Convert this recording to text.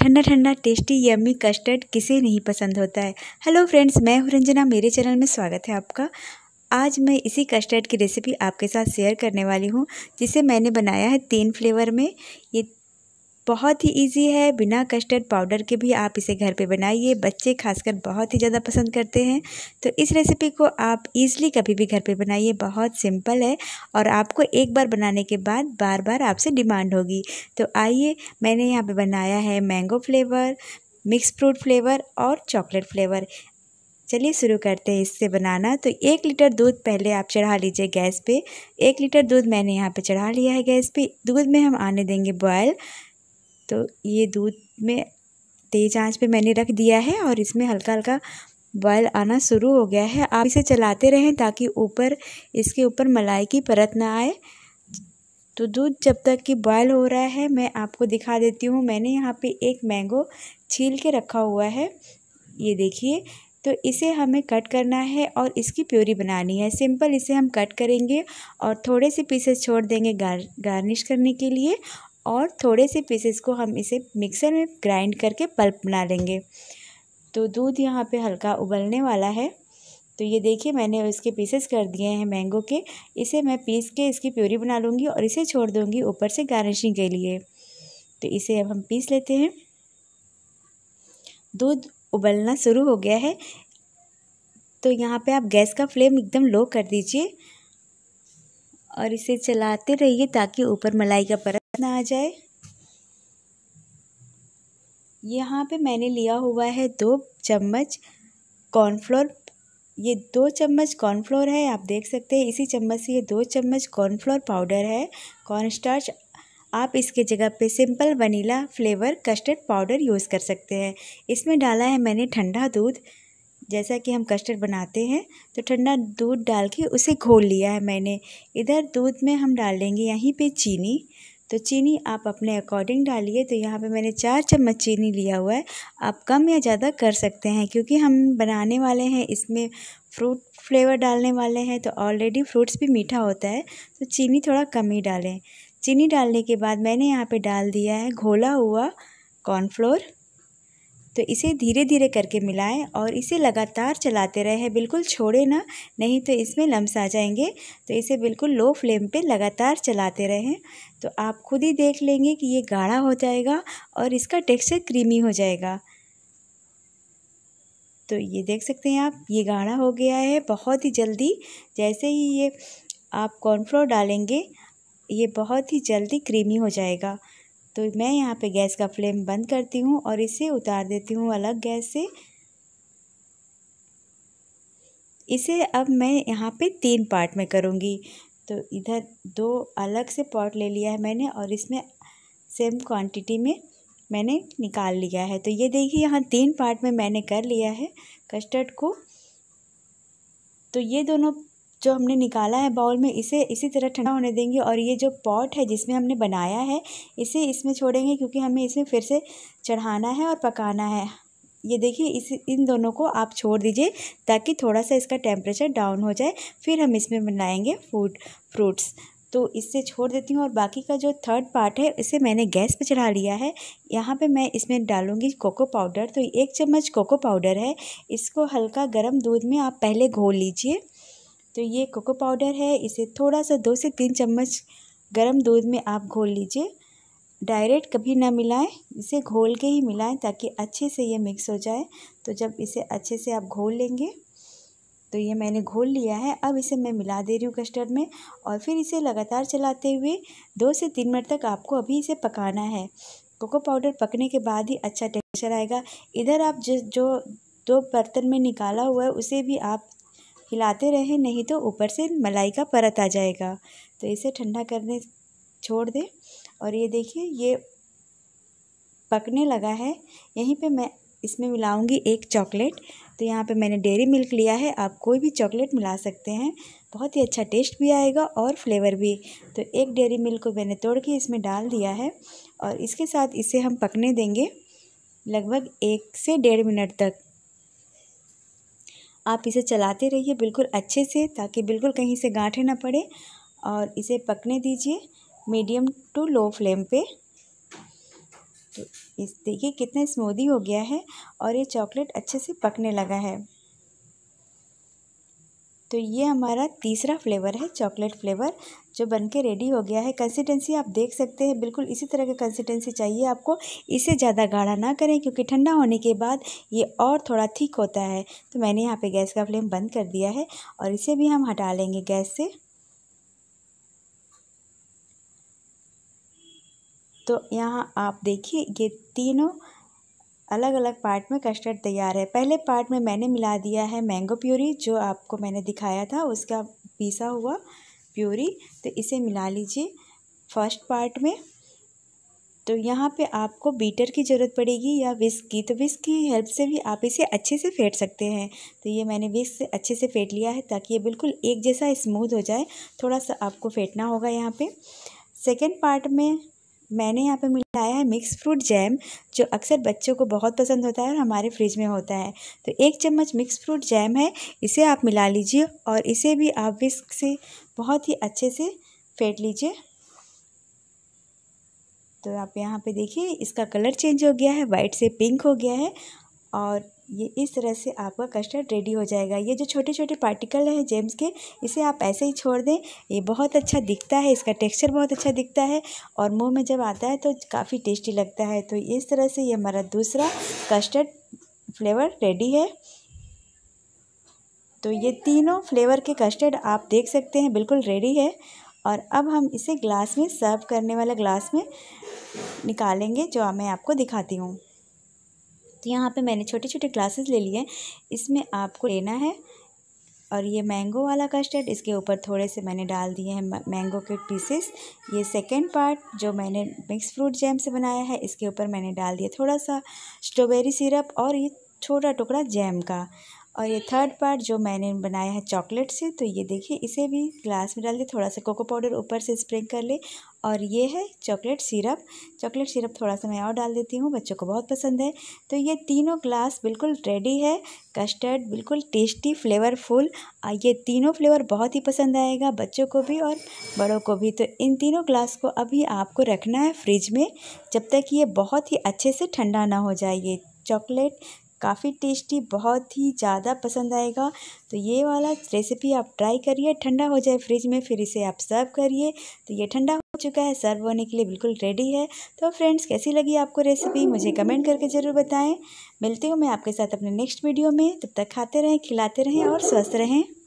ठंडा ठंडा tasty yummy custard किसे नहीं पसंद होता है हेलो फ्रेंड्स मैं हूं रंजना मेरे चैनल में स्वागत है आपका आज मैं इसी कस्टर्ड की रेसिपी आपके साथ शेयर करने वाली हूँ जिसे मैंने बनाया है तीन फ्लेवर में ये बहुत ही इजी है बिना कस्टर्ड पाउडर के भी आप इसे घर पे बनाइए बच्चे खासकर बहुत ही ज़्यादा पसंद करते हैं तो इस रेसिपी को आप इजीली कभी भी घर पे बनाइए बहुत सिंपल है और आपको एक बार बनाने के बाद बार बार आपसे डिमांड होगी तो आइए मैंने यहाँ पे बनाया है mango flavour mix fruit flavour और चॉकलेट फ्लेवर चलिए शुरू करते हैं इससे बनाना तो एक लीटर दूध पहले आप चढ़ा लीजिए गैस पे एक लीटर दूध मैंने यहाँ पे चढ़ा लिया है गैस पे दूध में हम आने देंगे बॉयल तो ये दूध में तेज़ आंच पे मैंने रख दिया है और इसमें हल्का हल्का बॉयल आना शुरू हो गया है आप इसे चलाते रहें ताकि ऊपर इसके ऊपर मलाई की परत ना आए तो दूध जब तक कि बॉयल हो रहा है मैं आपको दिखा देती हूँ मैंने यहाँ पे एक मैंगो छील के रखा हुआ है ये देखिए तो इसे हमें कट करना है और इसकी प्योरी बनानी है सिंपल इसे हम कट करेंगे और थोड़े से पीसेस छोड़ देंगे गार गार्निश करने के लिए और थोड़े से पीसेस को हम इसे मिक्सर में ग्राइंड करके पल्प बना लेंगे तो दूध यहाँ पे हल्का उबलने वाला है तो ये देखिए मैंने इसके पीसेस कर दिए हैं मैंगो के इसे मैं पीस के इसकी प्योरी बना लूँगी और इसे छोड़ दूँगी ऊपर से गार्निशिंग के लिए तो इसे अब हम पीस लेते हैं दूध उबलना शुरू हो गया है तो यहाँ पे आप गैस का फ्लेम एकदम लो कर दीजिए और इसे चलाते रहिए ताकि ऊपर मलाई का परत ना आ जाए यहाँ पे मैंने लिया हुआ है दो चम्मच कॉर्नफ्लोर ये दो चम्मच कॉर्नफ्लोर है आप देख सकते हैं इसी चम्मच से ये दो चम्मच कॉर्नफ्लोर पाउडर है कॉर्नस्टार्च आप इसके जगह पे simple vanilla flavour custard powder use कर सकते हैं इसमें डाला है मैंने ठंडा दूध जैसा कि हम कस्टर्ड बनाते हैं तो ठंडा दूध डाल के उसे घोल लिया है मैंने इधर दूध में हम डाल देंगे यहीं पे चीनी तो चीनी आप अपने अकॉर्डिंग डालिए तो यहाँ पे मैंने चार चम्मच चीनी लिया हुआ है आप कम या ज़्यादा कर सकते हैं क्योंकि हम बनाने वाले हैं इसमें फ्रूट फ्लेवर डालने वाले हैं तो ऑलरेडी फ्रूट्स भी मीठा होता है तो चीनी थोड़ा कम ही डालें चीनी डालने के बाद मैंने यहाँ पे डाल दिया है घोला हुआ कॉर्नफ्लोर तो इसे धीरे धीरे करके मिलाएं और इसे लगातार चलाते रहें बिल्कुल छोड़े ना नहीं तो इसमें लम्स आ जाएंगे तो इसे बिल्कुल लो फ्लेम पे लगातार चलाते रहें तो आप खुद ही देख लेंगे कि ये गाढ़ा हो जाएगा और इसका टेक्सचर क्रीमी हो जाएगा तो ये देख सकते हैं आप ये गाढ़ा हो गया है बहुत ही जल्दी जैसे ही ये आप कॉर्नफ्लोर डालेंगे ये बहुत ही जल्दी क्रीमी हो जाएगा तो मैं यहाँ पे गैस का फ्लेम बंद करती हूँ और इसे उतार देती हूँ अलग गैस से इसे अब मैं यहाँ पे तीन पार्ट में करूँगी तो इधर दो अलग से पॉट ले लिया है मैंने और इसमें सेम क्वांटिटी में मैंने निकाल लिया है तो ये देखिए यहाँ तीन पार्ट में मैंने कर लिया है कस्टर्ड को तो ये दोनों जो हमने निकाला है बाउल में इसे इसी तरह ठंडा होने देंगे और ये जो पॉट है जिसमें हमने बनाया है इसे इसमें छोड़ेंगे क्योंकि हमें इसमें फिर से चढ़ाना है और पकाना है ये देखिए इस इन दोनों को आप छोड़ दीजिए ताकि थोड़ा सा इसका टेम्परेचर डाउन हो जाए फिर हम इसमें बनाएंगे फूड फ्रूट्स तो इससे छोड़ देती हूँ और बाकी का जो थर्ड पार्ट है इसे मैंने गैस पर चढ़ा लिया है यहाँ पे मैं इसमें डालूँगी कोको पाउडर तो एक चम्मच कोको पाउडर है इसको हल्का गर्म दूध में आप पहले घोल लीजिए तो ये कोको पाउडर है इसे थोड़ा सा दो से तीन चम्मच गर्म दूध में आप घोल लीजिए डायरेक्ट कभी ना मिलाएं इसे घोल के ही मिलाएं ताकि अच्छे से ये मिक्स हो जाए तो जब इसे अच्छे से आप घोल लेंगे तो ये मैंने घोल लिया है अब इसे मैं मिला दे रही हूँ कस्टर्ड में और फिर इसे लगातार चलाते हुए दो से तीन मिनट तक आपको अभी इसे पकाना है कोको पाउडर पकने के बाद ही अच्छा टेक्सचर आएगा इधर आप जिस जो दो बर्तन में निकाला हुआ है उसे भी आप हिलाते रहे नहीं तो ऊपर से मलाई का परत आ जाएगा तो इसे ठंडा करने छोड़ दें और ये देखिए ये पकने लगा है यहीं पे मैं इसमें मिलाऊंगी एक चॉकलेट तो यहाँ पे मैंने डेरी मिल्क लिया है आप कोई भी चॉकलेट मिला सकते हैं बहुत ही अच्छा टेस्ट भी आएगा और फ्लेवर भी तो एक डेरी मिल्क को मैंने तोड़ के इसमें डाल दिया है और इसके साथ इसे हम पकने देंगे लगभग एक से डेढ़ मिनट तक आप इसे चलाते रहिए बिल्कुल अच्छे से ताकि बिल्कुल कहीं से गांठे ना पड़े और इसे पकने दीजिए मीडियम टू लो फ्लेम पे तो इस देखिए कितना स्मूदी हो गया है और ये चॉकलेट अच्छे से पकने लगा है तो ये हमारा तीसरा फ्लेवर है चॉकलेट फ्लेवर जो बन के रेडी हो गया है कंसिस्टेंसी आप देख सकते हैं बिल्कुल इसी तरह की कंसिस्टेंसी चाहिए आपको इसे ज़्यादा गाढ़ा ना करें क्योंकि ठंडा होने के बाद ये और थोड़ा थिक होता है तो मैंने यहाँ पे गैस का फ्लेम बंद कर दिया है और इसे भी हम हटा लेंगे गैस से तो यहाँ आप देखिए ये तीनों अलग अलग पार्ट में कस्टर्ड तैयार है पहले पार्ट में मैंने मिला दिया है मैंगो प्यूरी जो आपको मैंने दिखाया था उसका पीसा हुआ प्यूरी तो इसे मिला लीजिए फर्स्ट पार्ट में तो यहाँ पे आपको बीटर की ज़रूरत पड़ेगी या विस्क की तो विस्क की हेल्प से भी आप इसे अच्छे से फेंट सकते हैं तो ये मैंने विस्क से अच्छे से फेंट लिया है ताकि ये बिल्कुल एक जैसा स्मूथ हो जाए थोड़ा सा आपको फेंटना होगा यहाँ पे सेकेंड पार्ट में मैंने यहाँ पे मिलाया है मिक्स फ्रूट जैम जो अक्सर बच्चों को बहुत पसंद होता है और हमारे फ्रिज में होता है तो एक चम्मच मिक्स फ्रूट जैम है इसे आप मिला लीजिए और इसे भी आप विस्क से बहुत ही अच्छे से फेंट लीजिए तो आप यहाँ पे देखिए इसका कलर चेंज हो गया है वाइट से पिंक हो गया है और ये इस तरह से आपका कस्टर्ड रेडी हो जाएगा ये जो छोटे छोटे पार्टिकल हैं जेम्स के इसे आप ऐसे ही छोड़ दें ये बहुत अच्छा दिखता है इसका टेक्सचर बहुत अच्छा दिखता है और मुंह में जब आता है तो काफ़ी टेस्टी लगता है तो इस तरह से ये हमारा दूसरा कस्टर्ड फ्लेवर रेडी है तो ये तीनों फ्लेवर के कस्टर्ड आप देख सकते हैं बिल्कुल रेडी है और अब हम इसे ग्लास में सर्व करने वाला ग्लास में निकालेंगे जो मैं आपको दिखाती हूँ तो यहाँ पे मैंने छोटे छोटे ग्लासेस ले लिए इसमें आपको लेना है और ये मैंगो वाला कस्टर्ड इसके ऊपर थोड़े से मैंने डाल दिए हैं मैंगो के पीसेस ये सेकेंड पार्ट जो मैंने मिक्स फ्रूट जैम से बनाया है इसके ऊपर मैंने डाल दिया थोड़ा सा स्ट्रॉबेरी सिरप और ये छोटा टुकड़ा जैम का और ये थर्ड पार्ट जो मैंने बनाया है चॉकलेट से तो ये देखिए इसे भी ग्लास में डाल दे थोड़ा सा कोको पाउडर ऊपर से स्प्रिंग कर ले और ये है चॉकलेट सिरप चॉकलेट सिरप थोड़ा सा मैं और डाल देती हूँ बच्चों को बहुत पसंद है तो ये तीनों ग्लास बिल्कुल रेडी है कस्टर्ड बिल्कुल टेस्टी फ्लेवरफुल ये तीनों फ्लेवर बहुत ही पसंद आएगा बच्चों को भी और बड़ों को भी तो इन तीनों ग्लास को अभी आपको रखना है फ्रिज में जब तक ये बहुत ही अच्छे से ठंडा ना हो जाए ये चॉकलेट काफ़ी टेस्टी बहुत ही ज़्यादा पसंद आएगा तो ये वाला रेसिपी आप ट्राई करिए ठंडा हो जाए फ्रिज में फिर इसे आप सर्व करिए तो ये ठंडा हो चुका है सर्व होने के लिए बिल्कुल रेडी है तो फ्रेंड्स कैसी लगी आपको रेसिपी मुझे कमेंट करके ज़रूर बताएं मिलती हूँ मैं आपके साथ अपने नेक्स्ट वीडियो में तब तक खाते रहें खिलाते रहें और स्वस्थ रहें